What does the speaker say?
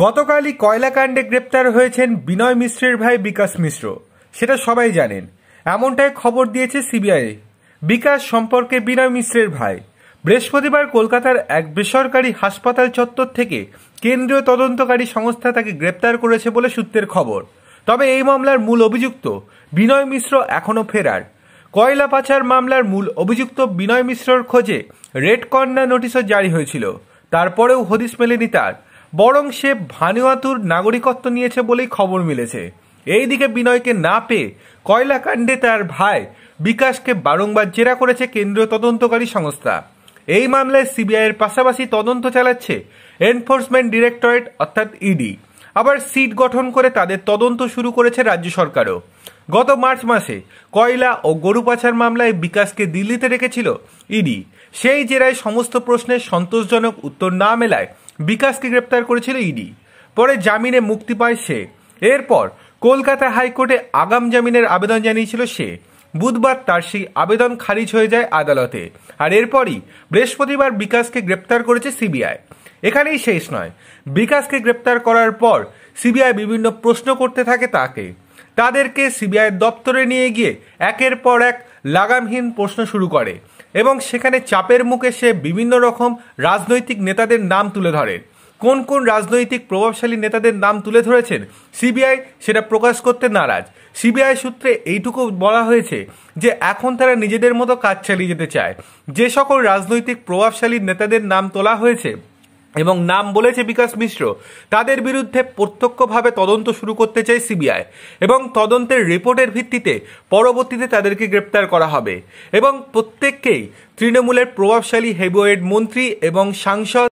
গতকালই কয়লাকাণ্ডে গ্রেপ্তার হয়েছেন বিনয় মিশ্রের ভাই বিকাশ মিশ্র সেটা সবাই জানেন এমনটাই খবর দিয়েছে সিবিআই বিকাশ সম্পর্কে বিনয় মিশ্রের ভাই বৃহস্পতিবার কলকাতার এক বেসরকারি হাসপাতাল চত্বর থেকে কেন্দ্রীয় তদন্তকারী সংস্থা তাকে গ্রেপ্তার করেছে বলে সূত্রের খবর তবে এই মামলার মূল অভিযুক্ত বিনয় মিশ্র এখনও ফেরার কয়লা পাচার মামলার মূল অভিযুক্ত বিনয় মিশ্রর খোঁজে রেড কর্নার নোটিশও জারি হয়েছিল তারপরেও হদিস মেলেনি তার বরং সে ভানুয়াতুর নাগরিকত্ব নিয়েছে বলেই খবর মিলেছে এইদিকে বিনয়কে না পেয়ে কয়লাকাণ্ডে তার ভাই বিকাশকে বারংবার জেরা করেছে কেন্দ্রীয় তদন্তকারী সংস্থা এই মামলায় সিবিআইয়ের পাশাপাশি তদন্ত চালাচ্ছে এনফোর্সমেন্ট ডিরেক্টরেট অর্থাৎ ইডি আবার সিট গঠন করে তাদের তদন্ত শুরু করেছে রাজ্য সরকারও গত মার্চ মাসে কয়লা ও গরু পাচার মামলায় বিকাশকে দিল্লিতে রেখেছিল ইডি সেই জেরায় সমস্ত প্রশ্নের সন্তোষজনক উত্তর না মেলায় বিকাশকে গ্রেপ্তার করেছিল ইডি পরে জামিনে মুক্তি পায় সে এরপর কলকাতা হাইকোর্টে আগাম জামিনের আবেদন জানিয়েছিল সে বুধবার তার সেই আবেদন খারিজ হয়ে যায় আদালতে আর এরপরই বৃহস্পতিবার বিকাশকে গ্রেপ্তার করেছে সিবিআই এখানেই শেষ নয় বিকাশকে গ্রেপ্তার করার পর সিবিআই বিভিন্ন প্রশ্ন করতে থাকে তাকে তাদেরকে সিবিআই দপ্তরে নিয়ে গিয়ে একের পর এক লাগামহীন প্রশ্ন শুরু করে এবং সেখানে চাপের মুখে সে বিভিন্ন রকম রাজনৈতিক নেতাদের নাম তুলে ধরে কোন কোন রাজনৈতিক প্রভাবশালী নেতাদের নাম তুলে ধরেছেন সিবিআই সেটা প্রকাশ করতে নারাজ সিবিআই সূত্রে এইটুকু বলা হয়েছে যে এখন তারা নিজেদের মতো কাজ চালিয়ে যেতে চায় যে সকল রাজনৈতিক প্রভাবশালী নেতাদের নাম তোলা হয়েছে এবং নাম বলেছে বিকাশ মিশ্র তাদের বিরুদ্ধে প্রত্যক্ষভাবে তদন্ত শুরু করতে চায় সিবিআই এবং তদন্তের রিপোর্টের ভিত্তিতে পরবর্তীতে তাদেরকে গ্রেপ্তার করা হবে এবং প্রত্যেককেই তৃণমূলের প্রভাবশালী হেবোয়েড মন্ত্রী এবং সাংসদ